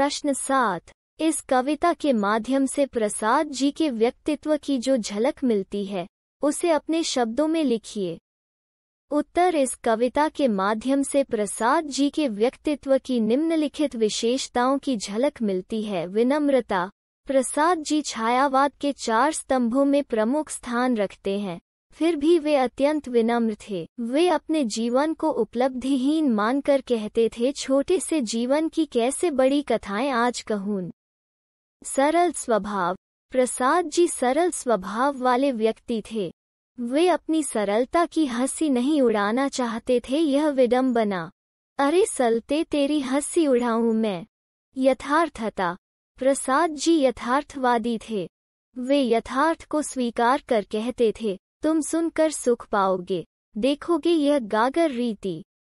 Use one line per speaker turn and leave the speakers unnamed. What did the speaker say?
प्रश्न सात इस कविता के माध्यम से प्रसाद जी के व्यक्तित्व की जो झलक मिलती है उसे अपने शब्दों में लिखिए उत्तर इस कविता के माध्यम से प्रसाद जी के व्यक्तित्व की निम्नलिखित विशेषताओं की झलक मिलती है विनम्रता प्रसाद जी छायावाद के चार स्तंभों में प्रमुख स्थान रखते हैं फिर भी वे अत्यंत विनम्र थे वे अपने जीवन को उपलब्धिहीन मानकर कहते थे छोटे से जीवन की कैसे बड़ी कथाएं आज कहून सरल स्वभाव प्रसाद जी सरल स्वभाव वाले व्यक्ति थे वे अपनी सरलता की हंसी नहीं उड़ाना चाहते थे यह विडम्बना अरे सलते तेरी हंसी उड़ाऊं मैं यथार्थता प्रसाद जी यथार्थवादी थे वे यथार्थ को स्वीकार कर कहते थे तुम सुनकर सुख पाओगे देखोगे यह गागर रीति